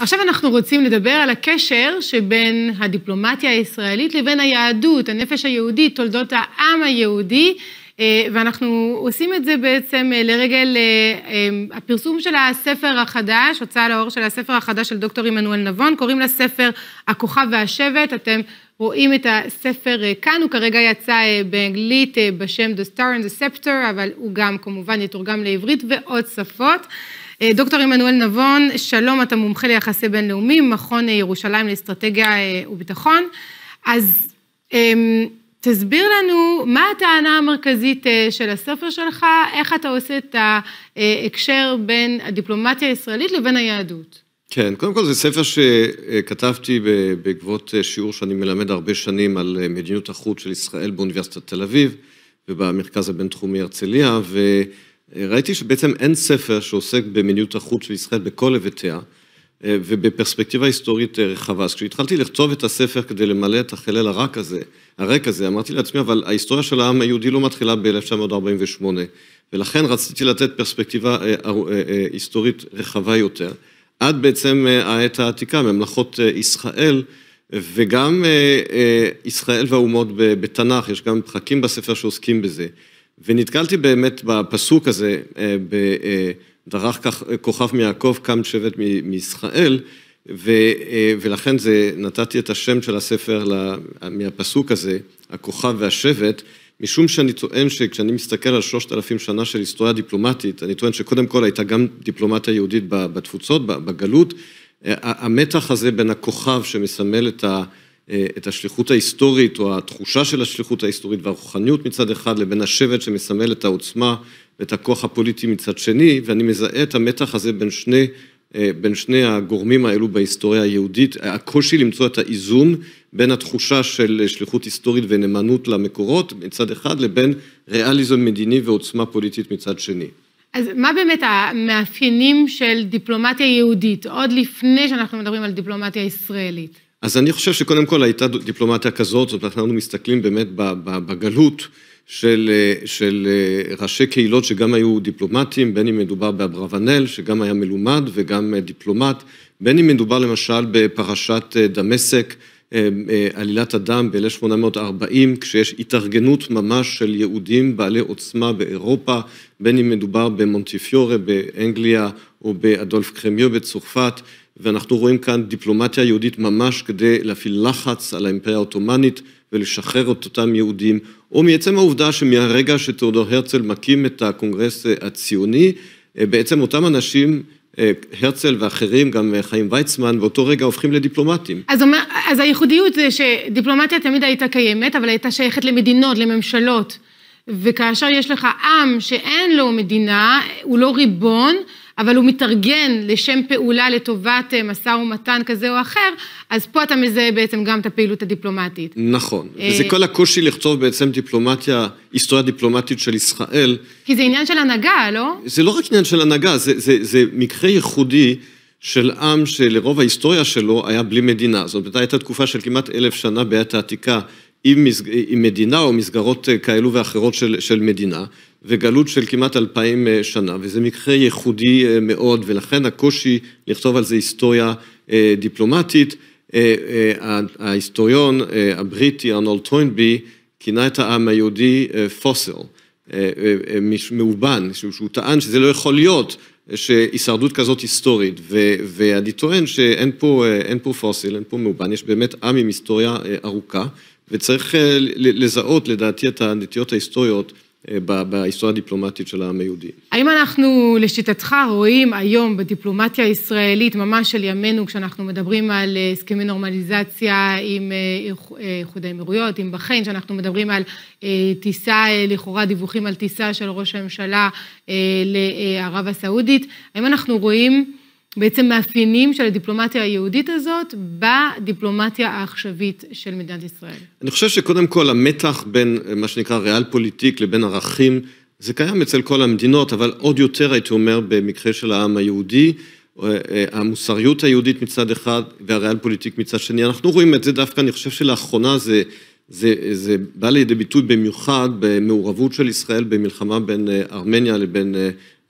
עכשיו אנחנו רוצים לדבר על הקשר שבין הדיפלומטיה הישראלית לבין היהדות, הנפש היהודית, תולדות העם היהודי, אה, ואנחנו עושים את זה בעצם אה, לרגל אה, הפרסום של הספר החדש, הוצאה לאור של הספר החדש של דוקטור עמנואל נבון, קוראים לספר הכוכב והשבט, אתם רואים את הספר כאן, הוא כרגע יצא באנגלית בשם The Star and the Scepter, אבל הוא גם כמובן יתורגם לעברית ועוד שפות. אה, דוקטור עמנואל נבון, שלום, אתה מומחה ליחסי בינלאומיים, מכון אה, ירושלים לאסטרטגיה אה, וביטחון. אז אמ, תסביר לנו מה הטענה המרכזית של הספר שלך, איך אתה עושה את ההקשר בין הדיפלומטיה הישראלית לבין היהדות. כן, קודם כל זה ספר שכתבתי בעקבות שיעור שאני מלמד הרבה שנים על מדיניות החוץ של ישראל באוניברסיטת תל אביב ובמרכז הבינתחומי הרצליה, ו... ראיתי שבעצם אין ספר שעוסק במדיניות החוץ של ישראל בכל היבטיה, אה, ובפרספקטיבה היסטורית אה, רחבה. אז כשהתחלתי לכתוב את הספר כדי למלא את החלל הרק הזה, הרק הזה, אמרתי לעצמי, אבל ההיסטוריה של העם היהודי לא מתחילה ב-1948, ולכן רציתי לתת פרספקטיבה אה, היסטורית רחבה יותר, עד בעצם העת העתיקה, ממלכות ישראל, וגם ישראל והאומות בתנ"ך, יש גם פחקים בספר שעוסקים בזה. ונתקלתי באמת בפסוק הזה, אה, בדרך אה, אה, כוכב מיעקב קם שבט מישראל, ו, ולכן זה, נתתי את השם של הספר מהפסוק הזה, הכוכב והשבט, משום שאני טוען שכשאני מסתכל על שלושת אלפים שנה של היסטוריה דיפלומטית, אני טוען שקודם כל הייתה גם דיפלומטיה יהודית בתפוצות, בגלות, המתח הזה בין הכוכב שמסמל את ה... אה, את השליחות ההיסטורית או התחושה של השליחות ההיסטורית והרוחניות מצד אחד לבין השבט שמסמל את העוצמה ואת הכוח הפוליטי מצד שני, ואני מזהה את המתח הזה בין שני, אה, בין שני הגורמים האלו בהיסטוריה היהודית, הקושי למצוא את האיזון בין התחושה של שליחות היסטורית ונאמנות למקורות מצד אחד לבין ריאליזם מדיני ועוצמה פוליטית מצד שני. אז מה באמת המאפיינים של דיפלומטיה יהודית, עוד לפני שאנחנו מדברים על דיפלומטיה ישראלית? אז אני חושב שקודם כל הייתה דיפלומטיה כזאת, זאת אומרת, אנחנו מסתכלים באמת בגלות של, של אה, ראשי קהילות שגם היו דיפלומטים, בין אם מדובר באברבנל, שגם היה מלומד וגם אה, דיפלומט, בין אם מדובר למשל בפרשת אה, דמשק, עלילת הדם ב-1840, כשיש התארגנות ממש של יהודים בעלי עוצמה באירופה, בין אם מדובר במונטיפיורה באנגליה או באדולף קרמיו בצרפת. ואנחנו רואים כאן דיפלומטיה יהודית ממש כדי להפעיל לחץ על האימפריה העות'מאנית ולשחרר את אותם יהודים, או מעצם העובדה שמהרגע שתיאודור הרצל מקים את הקונגרס אה, הציוני, אה, בעצם אותם אנשים אה, הרצל ואחרים, גם חיים ויצמן, באותו רגע הופכים לדיפלומטים. אז, אומר, אז הייחודיות זה שדיפלומטיה תמיד הייתה קיימת, אבל הייתה שייכת למדינות, לממשלות. וכאשר יש לך עם שאין לו מדינה, הוא לא ריבון, אבל הוא מתארגן לשם פעולה לטובת אה, משא ומתן כזה או אחר, אז פה אתה מזהה בעצם גם את הפעילות הדיפלומטית. נכון, אה, וזה כל הקושי לכתוב בעצם דיפלומטיה, היסטוריה דיפלומטית של ישראל. כי זה עניין של הנהגה, לא? זה לא רק עניין של הנהגה, זה, זה, זה מקרה ייחודי. של עם שלרוב ההיסטוריה שלו היה בלי מדינה. זאת אומרת, הייתה תקופה של כמעט אלף שנה בעת העתיקה עם, מסג... עם מדינה או מסגרות אה, כאלו ואחרות של, של מדינה, וגלות של כמעט אלפיים אה, שנה, וזה מקרה ייחודי אה, מאוד, ולכן הקושי לכתוב על זה היסטוריה אה, דיפלומטית. ההיסטוריון הבריטי ארנולד טוינבי כינה את העם היהודי פוסל, מאובן, שהוא טען שזה לא יכול להיות שהישרדות כזאת היסטורית, ואני טוען שאין פה, פה פוסל, אין פה מאובן, יש באמת עם עם היסטוריה ארוכה, וצריך לזהות לדעתי את הנטיות ההיסטוריות. אה, בהיסטוריה הדיפלומטית של העם היהודי. האם אנחנו, לשיטתך, רואים היום בדיפלומטיה הישראלית, ממש של ימינו, כשאנחנו מדברים על אה, הסכמי נורמליזציה עם אה, איחוד האמירויות, עם בחיין, כשאנחנו מדברים על טיסה, לכאורה דיווחים על טיסה של ראש הממשלה לערב הסעודית, האם אנחנו רואים בעצם מאפיינים של הדיפלומטיה היהודית הזאת בדיפלומטיה העכשווית של מדינת ישראל. אני חושב שקודם כל המתח בין אה, מה שנקרא ריאל פוליטיק לבין ערכים, זה קיים אצל כל המדינות, אבל עוד יותר הייתי אומר במקרה של העם היהודי, אה, אה, המוסריות היהודית מצד אחד והריאל פוליטיק מצד שני. אנחנו רואים את זה דווקא, אני חושב שלאחרונה זה, זה, זה בא לידי ביטוי במיוחד במעורבות של ישראל במלחמה בין ארמניה לבין,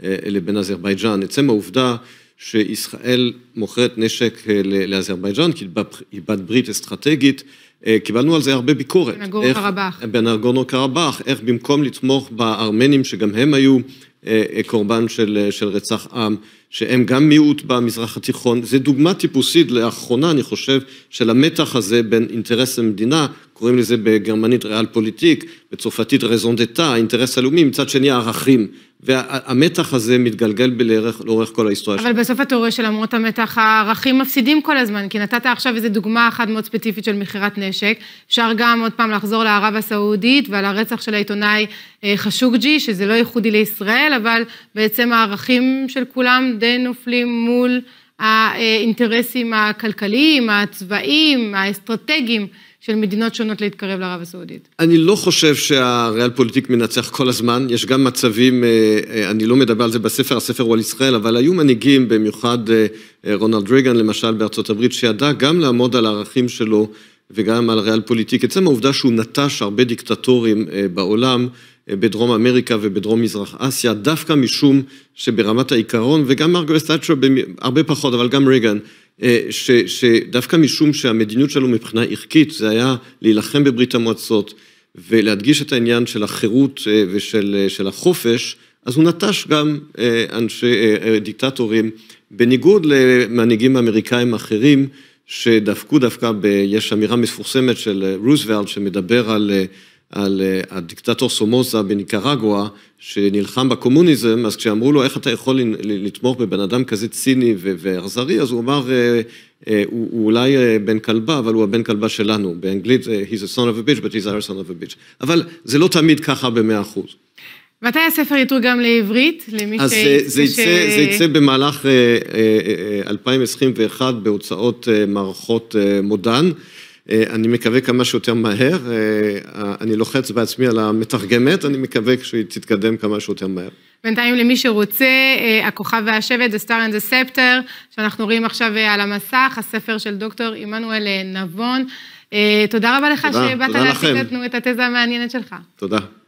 לבין אזרבייג'אן. עצם העובדה שישראל מוכרת נשק אה, לאזרבייג'אן, כי היא בת ברית אסטרטגית. אה, קיבלנו על זה הרבה ביקורת. בנגורנו קרבאח. בנגורנו קרבאח, איך במקום לתמוך בארמנים, שגם הם היו אה, קורבן של, של רצח עם, שהם גם מיעוט במזרח התיכון, זו דוגמה טיפוסית לאחרונה, אני חושב, של המתח הזה בין אינטרס למדינה, קוראים לזה בגרמנית ריאל פוליטיק, בצרפתית רזונדטה, האינטרס הלאומי, מצד שני הערכים. והמתח הזה מתגלגל בלערך, לאורך כל ההיסטוריה שלנו. אבל בסוף אתה רואה שלמרות המתח, הערכים מפסידים כל הזמן, כי נתת עכשיו איזו דוגמה אחת מאוד ספציפית של מכירת נשק. אפשר גם עוד פעם לחזור לערב הסעודית ועל הרצח של העיתונאי אה, חשוקג'י, שזה לא ייחודי לישראל, אבל בעצם הערכים של כולם די נופלים מול האינטרסים הכלכליים, הצבאיים, האסטרטגיים של מדינות שונות להתקרב לערב הסעודית. אני לא חושב שהריאל פוליטיק מנצח כל הזמן, יש גם מצבים, אה, אה, אני לא מדבר על זה בספר, הספר הוא על ישראל, אבל היו מנהיגים, במיוחד אה, רונלד ריגן למשל בארצות הברית, שידע גם לעמוד על הערכים שלו וגם על ריאל פוליטיק. עצם העובדה שהוא נטש הרבה דיקטטורים בעולם, בדרום אמריקה ובדרום מזרח אסיה, דווקא משום שברמת העיקרון, וגם מרגרס תאצ'ר, הרבה פחות, אבל גם רייגן, אה, ש, שדווקא משום שהמדיניות שלו מבחינה ערכית, זה היה להילחם בברית המועצות ולהדגיש את העניין של החירות אה, ושל אה, של החופש, אז הוא נטש גם אנשי, דיקטטורים, בניגוד למנהיגים אמריקאים אחרים, שדפקו דווקא, ב, יש אמירה מפורסמת של רוזוולד שמדבר על על אה, הדיקטטור סומוזה בניקרגואה, שנלחם בקומוניזם, אז כשאמרו לו, איך אתה יכול לתמוך בבן אדם כזה ציני ואכזרי, אז הוא אמר, אה, אה, הוא, הוא אולי בן כלבה, אבל הוא הבן כלבה שלנו. באנגלית, he's a son of a bitch, but he's our son of a bitch. אבל זה לא תמיד ככה במאה אחוז. מתי הספר יתורגם לעברית? למי אז ש... אז זה, ש... יצא, זה יצא במהלך 2021 בהוצאות מערכות מודן. אה, אני מקווה כמה שיותר מהר, אה, אה, אני לוחץ בעצמי על המתרגמת, אני מקווה שהיא תתקדם כמה שיותר מהר. בינתיים למי שרוצה, הכוכב והשבט, The Star and the Scepter, שאנחנו רואים עכשיו על המסך, הספר של דוקטור עמנואל נבון. תודה רבה לך תודה, שבאת להציג לנו את התזה המעניינת שלך. תודה.